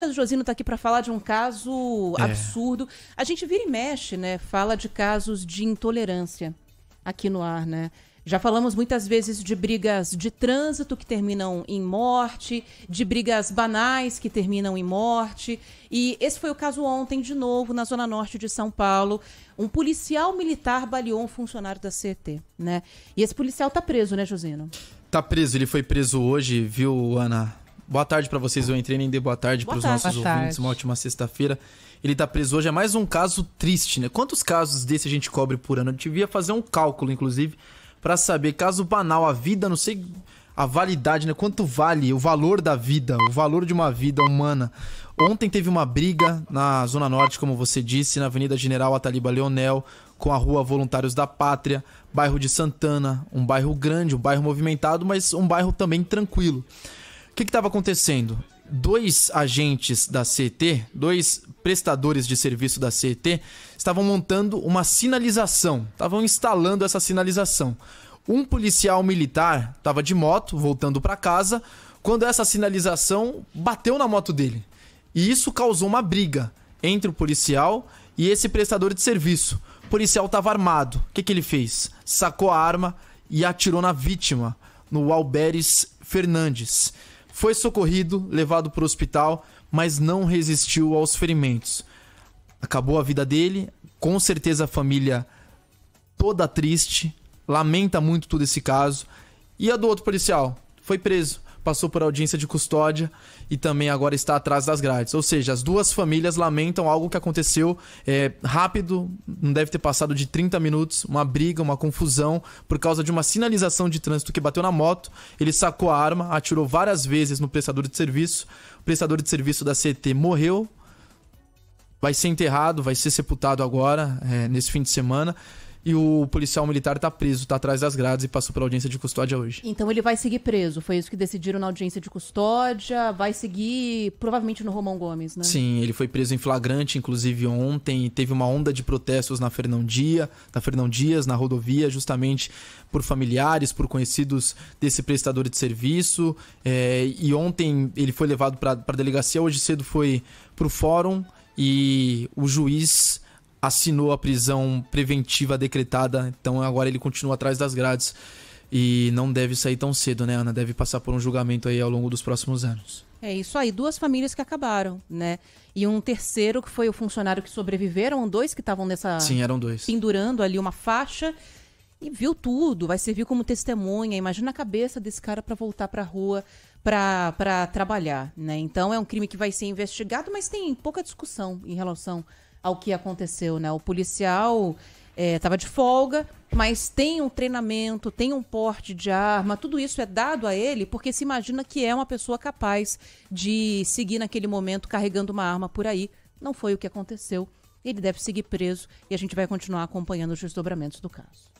O Josino está aqui para falar de um caso é. absurdo. A gente vira e mexe, né? Fala de casos de intolerância aqui no ar, né? Já falamos muitas vezes de brigas de trânsito que terminam em morte, de brigas banais que terminam em morte. E esse foi o caso ontem, de novo, na Zona Norte de São Paulo. Um policial militar baleou um funcionário da CET, né? E esse policial tá preso, né, Josino? Tá preso, ele foi preso hoje, viu, Ana? Boa tarde para vocês, eu entrei em de boa tarde para os nossos boa ouvintes. Tarde. Uma ótima sexta-feira. Ele tá preso hoje, é mais um caso triste, né? Quantos casos desse a gente cobre por ano? Eu devia fazer um cálculo, inclusive, para saber, caso banal, a vida, não sei a validade, né? Quanto vale o valor da vida, o valor de uma vida humana. Ontem teve uma briga na Zona Norte, como você disse, na Avenida General Ataliba Leonel, com a Rua Voluntários da Pátria, bairro de Santana, um bairro grande, um bairro movimentado, mas um bairro também tranquilo que estava acontecendo? Dois agentes da CET, dois prestadores de serviço da CET, estavam montando uma sinalização, estavam instalando essa sinalização. Um policial militar estava de moto, voltando para casa, quando essa sinalização bateu na moto dele. E isso causou uma briga entre o policial e esse prestador de serviço. O policial estava armado. O que, que ele fez? Sacou a arma e atirou na vítima, no Alberes Fernandes. Foi socorrido, levado para o hospital, mas não resistiu aos ferimentos. Acabou a vida dele, com certeza a família toda triste, lamenta muito todo esse caso. E a do outro policial? Foi preso passou por audiência de custódia e também agora está atrás das grades. Ou seja, as duas famílias lamentam algo que aconteceu é, rápido, não deve ter passado de 30 minutos, uma briga, uma confusão, por causa de uma sinalização de trânsito que bateu na moto. Ele sacou a arma, atirou várias vezes no prestador de serviço. O prestador de serviço da CT morreu, vai ser enterrado, vai ser sepultado agora, é, nesse fim de semana e o policial militar tá preso, tá atrás das grades e passou pela audiência de custódia hoje. Então ele vai seguir preso, foi isso que decidiram na audiência de custódia, vai seguir provavelmente no Romão Gomes, né? Sim, ele foi preso em flagrante, inclusive ontem, teve uma onda de protestos na Fernão Dias, na Fernão Dias, na rodovia, justamente por familiares, por conhecidos desse prestador de serviço, é, e ontem ele foi levado para a delegacia, hoje cedo foi para o fórum e o juiz assinou a prisão preventiva decretada, então agora ele continua atrás das grades e não deve sair tão cedo, né, Ana? Deve passar por um julgamento aí ao longo dos próximos anos. É isso aí, duas famílias que acabaram, né? E um terceiro que foi o funcionário que sobreviveram, dois que estavam nessa Sim, eram dois. pendurando ali uma faixa e viu tudo, vai servir como testemunha. Imagina a cabeça desse cara para voltar para a rua para trabalhar, né? Então é um crime que vai ser investigado, mas tem pouca discussão em relação ao que aconteceu, né? O policial estava é, de folga, mas tem um treinamento, tem um porte de arma, tudo isso é dado a ele porque se imagina que é uma pessoa capaz de seguir naquele momento carregando uma arma por aí. Não foi o que aconteceu. Ele deve seguir preso e a gente vai continuar acompanhando os desdobramentos do caso.